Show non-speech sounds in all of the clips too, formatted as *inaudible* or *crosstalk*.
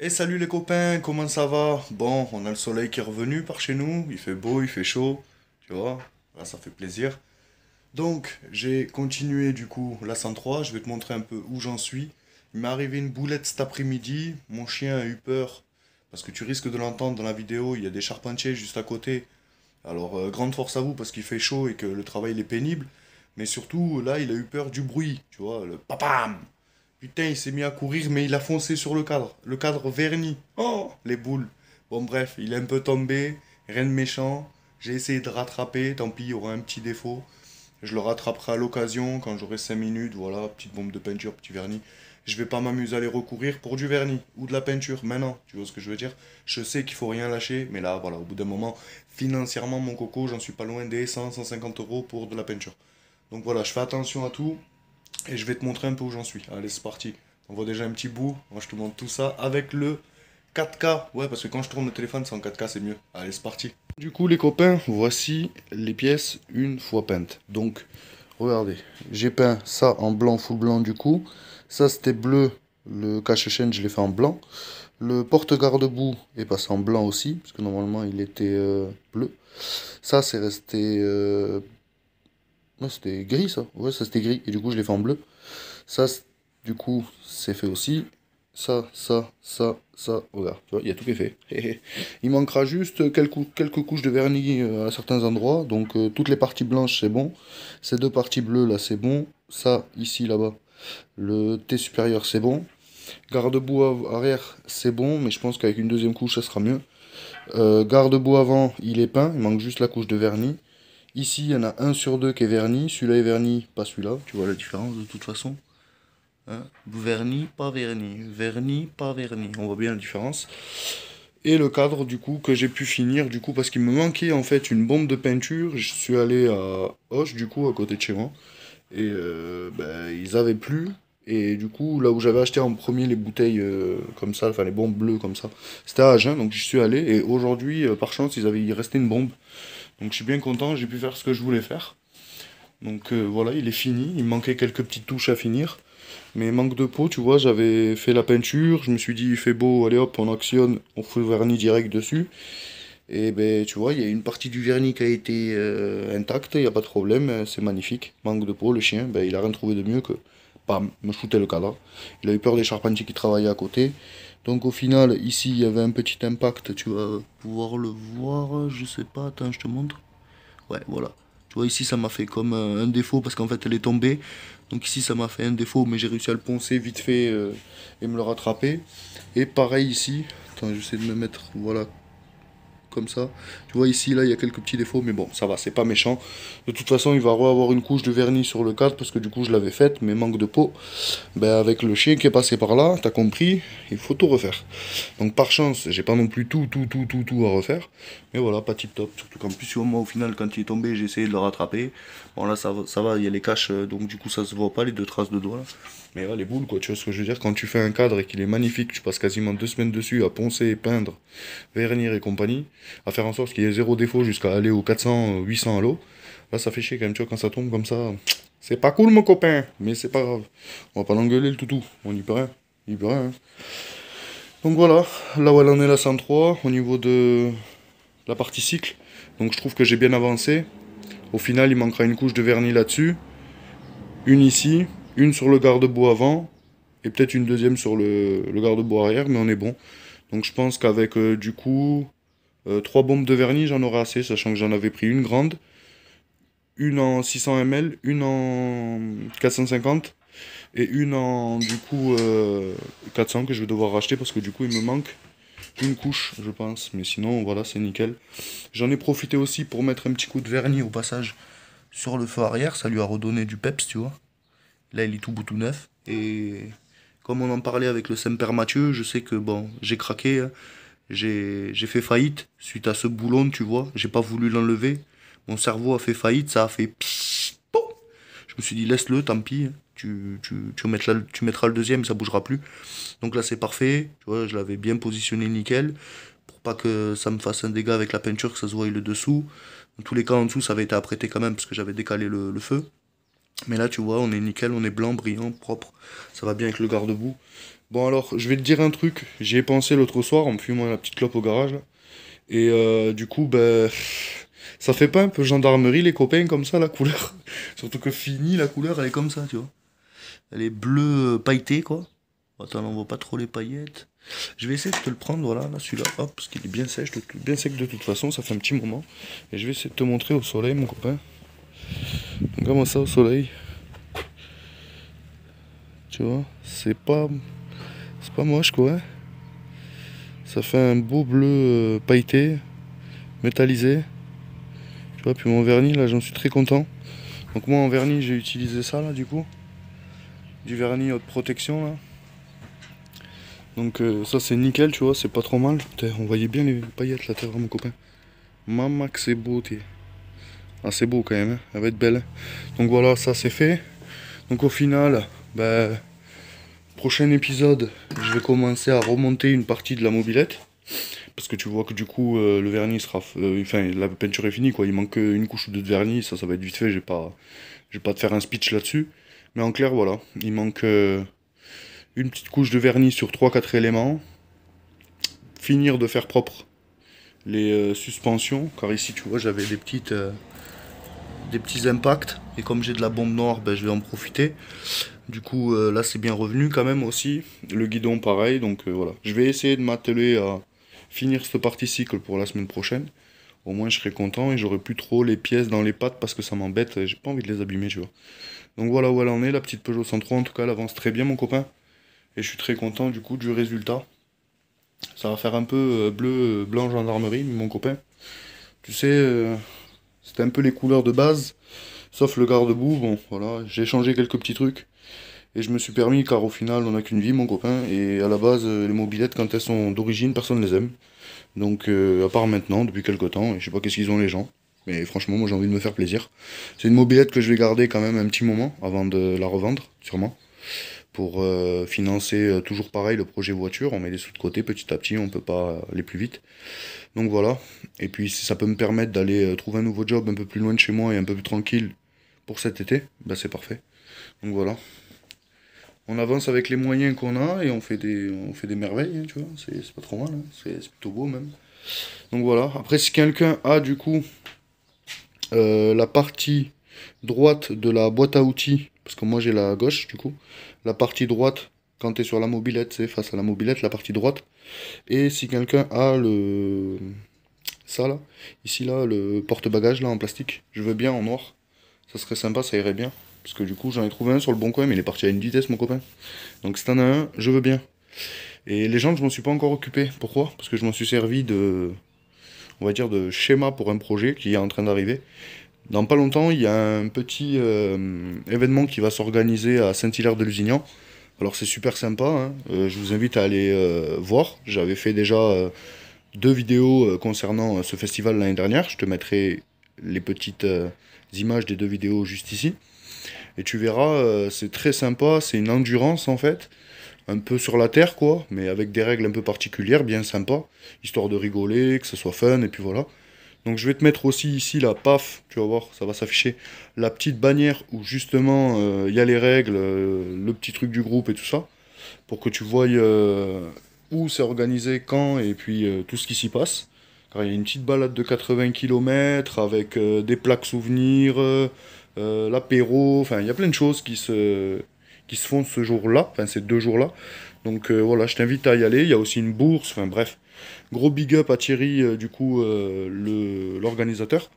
Et salut les copains, comment ça va Bon, on a le soleil qui est revenu par chez nous, il fait beau, il fait chaud, tu vois, là ça fait plaisir. Donc, j'ai continué du coup la 103, je vais te montrer un peu où j'en suis. Il m'est arrivé une boulette cet après-midi, mon chien a eu peur, parce que tu risques de l'entendre dans la vidéo, il y a des charpentiers juste à côté. Alors, euh, grande force à vous, parce qu'il fait chaud et que le travail est pénible, mais surtout, là, il a eu peur du bruit, tu vois, le papam Putain, il s'est mis à courir, mais il a foncé sur le cadre. Le cadre verni. Oh Les boules. Bon, bref, il est un peu tombé. Rien de méchant. J'ai essayé de rattraper. Tant pis, il y aura un petit défaut. Je le rattraperai à l'occasion quand j'aurai 5 minutes. Voilà, petite bombe de peinture, petit vernis. Je vais pas m'amuser à les recourir pour du vernis ou de la peinture maintenant. Tu vois ce que je veux dire Je sais qu'il faut rien lâcher, mais là, voilà, au bout d'un moment, financièrement, mon coco, j'en suis pas loin des 100, 150 euros pour de la peinture. Donc voilà, je fais attention à tout et je vais te montrer un peu où j'en suis. Allez, c'est parti. On voit déjà un petit bout. Moi, je te montre tout ça avec le 4K. Ouais, parce que quand je tourne le téléphone, c'est en 4K, c'est mieux. Allez, c'est parti. Du coup, les copains, voici les pièces une fois peintes. Donc, regardez, j'ai peint ça en blanc, full blanc du coup. Ça, c'était bleu. Le cache-chaîne, je l'ai fait en blanc. Le porte-garde-boue est passé en blanc aussi, parce que normalement, il était euh, bleu. Ça, c'est resté... Euh, c'était gris ça. Ouais, ça c'était gris. Et du coup, je l'ai fait en bleu. Ça, du coup, c'est fait aussi. Ça, ça, ça, ça. Regarde, tu vois, il y a tout qui est fait. *laughs* il manquera juste quelques, quelques couches de vernis euh, à certains endroits. Donc, euh, toutes les parties blanches, c'est bon. Ces deux parties bleues, là, c'est bon. Ça, ici, là-bas. Le T supérieur, c'est bon. Garde-boue arrière, c'est bon. Mais je pense qu'avec une deuxième couche, ça sera mieux. Euh, garde-boue avant, il est peint. Il manque juste la couche de vernis. Ici, il y en a un sur deux qui est verni. Celui-là est verni, pas celui-là. Tu vois la différence de toute façon. Hein verni, pas verni. Verni, pas verni. On voit bien la différence. Et le cadre, du coup, que j'ai pu finir, du coup, parce qu'il me manquait en fait une bombe de peinture. Je suis allé à Hoche, du coup, à côté de chez moi. Et euh, ben, ils avaient plus. Et du coup, là où j'avais acheté en premier les bouteilles euh, comme ça, enfin les bombes bleues comme ça, c'était à Agen, donc je suis allé. Et aujourd'hui, euh, par chance, ils avaient, il restait une bombe. Donc je suis bien content, j'ai pu faire ce que je voulais faire. Donc euh, voilà, il est fini, il manquait quelques petites touches à finir. Mais manque de peau, tu vois, j'avais fait la peinture, je me suis dit, il fait beau, allez hop, on actionne, on fout le vernis direct dessus. Et ben tu vois, il y a une partie du vernis qui a été euh, intacte, il n'y a pas de problème, euh, c'est magnifique. Manque de peau, le chien, ben, il a rien trouvé de mieux que, bam, me shooter le cadre. Il a eu peur des charpentiers qui travaillaient à côté. Donc au final, ici, il y avait un petit impact, tu vas pouvoir le voir, je sais pas, attends, je te montre. Ouais, voilà. Tu vois, ici, ça m'a fait comme euh, un défaut parce qu'en fait, elle est tombée. Donc ici, ça m'a fait un défaut, mais j'ai réussi à le poncer vite fait euh, et me le rattraper. Et pareil ici, attends, j'essaie de me mettre, voilà, comme ça. Tu vois, ici, là, il y a quelques petits défauts, mais bon, ça va, c'est pas méchant. De toute façon, il va avoir une couche de vernis sur le cadre, parce que du coup, je l'avais faite, mais manque de peau. Ben, avec le chien qui est passé par là, t'as compris, il faut tout refaire. Donc, par chance, j'ai pas non plus tout, tout, tout, tout, tout à refaire. Mais voilà, pas tip top. Surtout qu'en plus, moi, au final, quand il est tombé, j'ai essayé de le rattraper. Bon, là, ça, ça va, il y a les caches, euh, donc du coup, ça se voit pas, les deux traces de doigts, là. Mais voilà les boules, quoi, tu vois ce que je veux dire Quand tu fais un cadre et qu'il est magnifique, tu passes quasiment deux semaines dessus à poncer, peindre, vernir et compagnie à faire en sorte qu'il y ait zéro défaut jusqu'à aller aux 400, 800 à l'eau. Là, ça fait chier quand même, tu vois, quand ça tombe comme ça. C'est pas cool, mon copain, mais c'est pas grave. On va pas l'engueuler, le toutou. On y peut rien. Hein. Donc voilà, là où elle en est, la 103, au niveau de la partie cycle. Donc je trouve que j'ai bien avancé. Au final, il manquera une couche de vernis là-dessus. Une ici, une sur le garde boue avant, et peut-être une deuxième sur le, garde boue arrière, mais on est bon. Donc je pense qu'avec euh, du coup euh, trois bombes de vernis, j'en aurai assez, sachant que j'en avais pris une grande, une en 600 ml, une en 450 et une en du coup 400 euh, que je vais devoir racheter parce que du coup il me manque une couche, je pense. Mais sinon, voilà, c'est nickel. J'en ai profité aussi pour mettre un petit coup de vernis au passage sur le feu arrière. Ça lui a redonné du peps, tu vois. Là, il est tout bout tout neuf. Et comme on en parlait avec le Semper Mathieu, je sais que bon, j'ai craqué. Hein j'ai fait faillite suite à ce boulon, tu vois. J'ai pas voulu l'enlever. Mon cerveau a fait faillite, ça a fait Je me suis dit, laisse-le, tant pis. Tu, tu, tu, mettras, tu mettras le deuxième, ça bougera plus. Donc là, c'est parfait. Tu vois, je l'avais bien positionné nickel pour pas que ça me fasse un dégât avec la peinture, que ça se voie le dessous. Dans tous les cas, en dessous, ça avait été apprêté quand même parce que j'avais décalé le, le feu. Mais là, tu vois, on est nickel, on est blanc, brillant, propre. Ça va bien avec le garde-boue. Bon alors, je vais te dire un truc, j'y ai pensé l'autre soir en me fumant la petite clope au garage. Là. Et euh, du coup, ben, ça fait pas un peu gendarmerie les copains comme ça, la couleur *laughs* Surtout que fini, la couleur, elle est comme ça, tu vois. Elle est bleue euh, pailletée, quoi. Attends, on voit pas trop les paillettes. Je vais essayer de te le prendre, voilà, là, celui-là, hop, parce qu'il est bien sec, bien sec de toute façon, ça fait un petit moment. Et je vais essayer de te montrer au soleil, mon copain. Regarde-moi ça au soleil. Tu vois, c'est pas c'est pas moche quoi. Ça fait un beau bleu euh, pailleté, métallisé. Tu vois, puis mon vernis là, j'en suis très content. Donc moi en vernis, j'ai utilisé ça là du coup. Du vernis haute protection là. Donc euh, ça c'est nickel, tu vois, c'est pas trop mal. on voyait bien les paillettes là, t'es mon copain. Maman que c'est beau, Ah c'est beau quand même, hein. elle va être belle. Hein. Donc voilà, ça c'est fait. Donc au final, ben... Bah, Prochain épisode, je vais commencer à remonter une partie de la mobilette. Parce que tu vois que du coup, euh, le vernis sera. Euh, enfin, la peinture est finie, quoi. Il manque une couche ou deux de vernis, ça, ça va être vite fait. Je vais pas, pas te faire un speech là-dessus. Mais en clair, voilà. Il manque euh, une petite couche de vernis sur 3-4 éléments. Finir de faire propre les suspensions. Car ici, tu vois, j'avais des petites des petits impacts. Et comme j'ai de la bombe noire, ben, je vais en profiter. Du coup, euh, là, c'est bien revenu quand même aussi. Le guidon, pareil. Donc euh, voilà. Je vais essayer de m'atteler à finir ce cycle pour la semaine prochaine. Au moins, je serai content et j'aurai plus trop les pièces dans les pattes parce que ça m'embête. et J'ai pas envie de les abîmer, tu vois. Donc voilà où elle en est. La petite Peugeot 103, en tout cas, elle avance très bien, mon copain. Et je suis très content du coup du résultat. Ça va faire un peu euh, bleu, blanc, gendarmerie, mon copain. Tu sais. C'était un peu les couleurs de base, sauf le garde-boue. Bon, voilà, j'ai changé quelques petits trucs. Et je me suis permis, car au final, on n'a qu'une vie, mon copain. Et à la base, euh, les mobilettes, quand elles sont d'origine, personne ne les aime. Donc, euh, à part maintenant, depuis quelques temps, et je sais pas qu'est-ce qu'ils ont les gens. Mais franchement, moi j'ai envie de me faire plaisir. C'est une mobilette que je vais garder quand même un petit moment avant de la revendre, sûrement pour euh, financer euh, toujours pareil le projet voiture. On met des sous de côté petit à petit, on peut pas aller plus vite. Donc voilà. Et puis si ça peut me permettre d'aller euh, trouver un nouveau job un peu plus loin de chez moi et un peu plus tranquille pour cet été, bah c'est parfait. Donc voilà. On avance avec les moyens qu'on a et on fait des, on fait des merveilles, hein, tu vois. C'est pas trop mal, hein. c'est plutôt beau même. Donc voilà. Après, si quelqu'un a du coup la partie droite de la boîte à outils parce que moi j'ai la gauche du coup, la partie droite quand tu es sur la mobilette, c'est face à la mobilette, la partie droite. Et si quelqu'un a le ça là, ici là, le porte bagage là en plastique, je veux bien en noir. Ça serait sympa, ça irait bien. Parce que du coup j'en ai trouvé un sur le bon coin, mais il est parti à une vitesse mon copain. Donc si un as un, je veux bien. Et les gens, je m'en suis pas encore occupé. Pourquoi Parce que je m'en suis servi de, on va dire, de schéma pour un projet qui est en train d'arriver. Dans pas longtemps, il y a un petit euh, événement qui va s'organiser à Saint-Hilaire-de-Lusignan. Alors c'est super sympa, hein. euh, je vous invite à aller euh, voir. J'avais fait déjà deux vidéos concernant ce festival l'année dernière. Je te mettrai les petites images des deux vidéos juste ici. Et tu verras, c'est très sympa, c'est une endurance en fait un peu sur la terre, quoi, mais avec des règles un peu particulières, bien sympa, histoire de rigoler, que ce soit fun, et puis voilà. Donc je vais te mettre aussi ici la paf, tu vas voir, ça va s'afficher, la petite bannière où justement euh, il y a les règles, euh, le petit truc du groupe et tout ça, pour que tu voyes euh, où c'est organisé, quand et puis tout ce qui s'y passe. il y a une petite balade de 80 km avec des plaques souvenirs, l'apéro, enfin il y a plein de choses qui se, qui se font ce jour-là, enfin ces deux jours-là. Donc voilà, je t'invite à y aller, il y a aussi une bourse, enfin bref. Gros big up à Thierry, euh, du coup, euh, l'organisateur,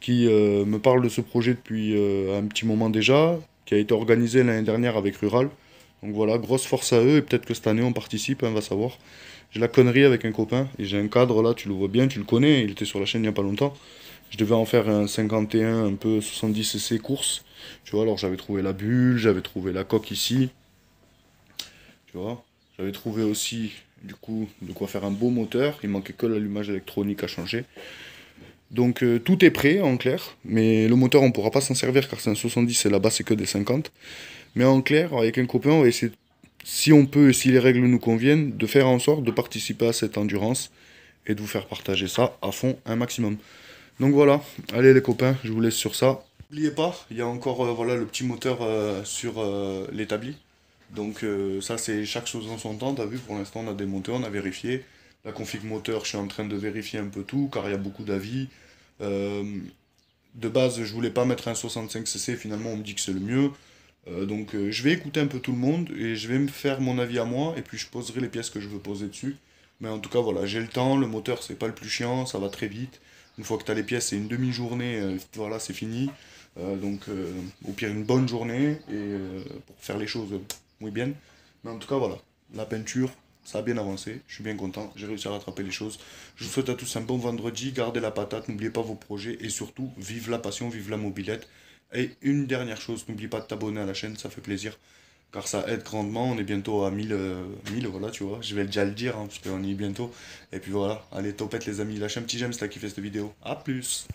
qui euh, me parle de ce projet depuis un petit moment déjà, qui a été organisé l'année dernière avec Rural. Donc voilà, grosse force à eux, et peut-être que cette année on participe, hein, on va savoir. J'ai la connerie avec un copain, et j'ai un cadre là, tu le vois bien, tu le connais, il était sur la chaîne il n'y a pas longtemps. Je devais en faire un 51, un peu 70 cc course. Tu vois, alors j'avais trouvé la bulle, j'avais trouvé la coque ici. Tu vois, j'avais trouvé aussi du coup, de quoi faire un beau moteur. Il manquait que l'allumage électronique à changer. Donc euh, tout est prêt en clair, mais le moteur on pourra pas s'en servir car c'est un 70 et là-bas c'est que des 50. Mais en clair, avec un copain, on va essayer, si on peut et si les règles nous conviennent, de faire en sorte de participer à cette endurance et de vous faire partager ça à fond un maximum. Donc voilà, allez les copains, je vous laisse sur ça. N'oubliez pas, il y a encore euh, voilà, le petit moteur euh, sur l'établi. Donc euh, ça c'est chaque chose en son temps, t'as vu pour l'instant on a démonté, on a vérifié. La config moteur, je suis en train de vérifier un peu tout car il y a beaucoup d'avis. Euh, de base je voulais pas mettre un 65cc, finalement on me dit que c'est le mieux. Euh, donc je vais écouter un peu tout le monde et je vais me faire mon avis à moi et puis je poserai les pièces que je veux poser dessus. Mais en tout cas voilà, j'ai le temps, le moteur c'est pas le plus chiant, ça va très vite. Une fois que tu as les pièces, c'est une demi-journée, voilà, c'est fini. donc au pire une bonne journée et pour faire les choses muy bien. Mais en tout cas, voilà, la peinture, ça a bien avancé, je suis bien content, j'ai réussi à rattraper les choses. Je vous souhaite à tous un bon vendredi, gardez la patate, n'oubliez pas vos projets et surtout, vive la passion, vive la mobilette. Et une dernière chose, n'oublie pas de t'abonner à la chaîne, ça fait plaisir, car ça aide grandement, on est bientôt à 1000, euh, voilà, tu vois, je vais déjà le dire, hein, parce qu'on y est bientôt. Et puis voilà, allez, topette les amis, lâchez un petit j'aime si qui kiffé cette vidéo, à plus